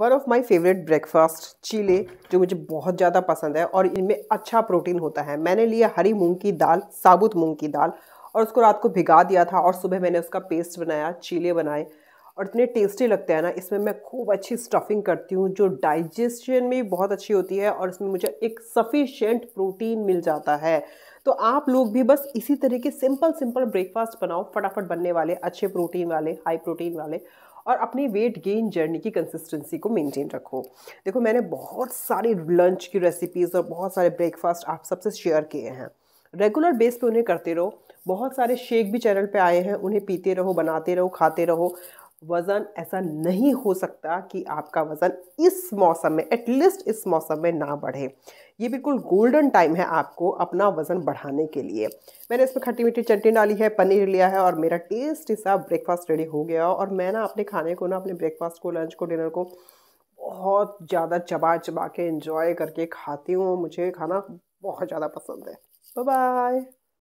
one of my favourite breakfast चीले जो मुझे बहुत ज़्यादा पसंद है और इनमें अच्छा प्रोटीन होता है मैंने लिया हरी मूंग की दाल साबुत मूंग की दाल और उसको रात को भिगा दिया था और सुबह मैंने उसका पेस्ट बनाया चीले बनाए और इतने टेस्टी लगते हैं ना इसमें मैं खूब अच्छी स्टफिंग करती हूँ जो डाइजेशन में बहुत अच्छी होती है और इसमें मुझे एक सफिशेंट प्रोटीन मिल जाता है तो आप लोग भी बस इसी तरह के सिंपल सिंपल ब्रेकफास्ट बनाओ फटाफट बनने वाले अच्छे प्रोटीन वाले हाई प्रोटीन वाले और अपनी वेट गेन जर्नी की कंसिस्टेंसी को मेंटेन रखो देखो मैंने बहुत सारी लंच की रेसिपीज़ और बहुत सारे ब्रेकफास्ट आप सबसे शेयर किए हैं रेगुलर बेस पे उन्हें करते रहो बहुत सारे शेक भी चैनल पे आए हैं उन्हें पीते रहो बनाते रहो खाते रहो वज़न ऐसा नहीं हो सकता कि आपका वज़न इस मौसम में एटलीस्ट इस मौसम में ना बढ़े ये बिल्कुल गोल्डन टाइम है आपको अपना वज़न बढ़ाने के लिए मैंने इसमें खट्टी मीठी चटनी डाली है पनीर लिया है और मेरा टेस्ट सा ब्रेकफास्ट रेडी हो गया और मैं ना अपने खाने को ना अपने ब्रेकफास्ट को लंच को डिनर को बहुत ज़्यादा चबा चबा के इंजॉय करके खाती हूँ मुझे खाना बहुत ज़्यादा पसंद है बाय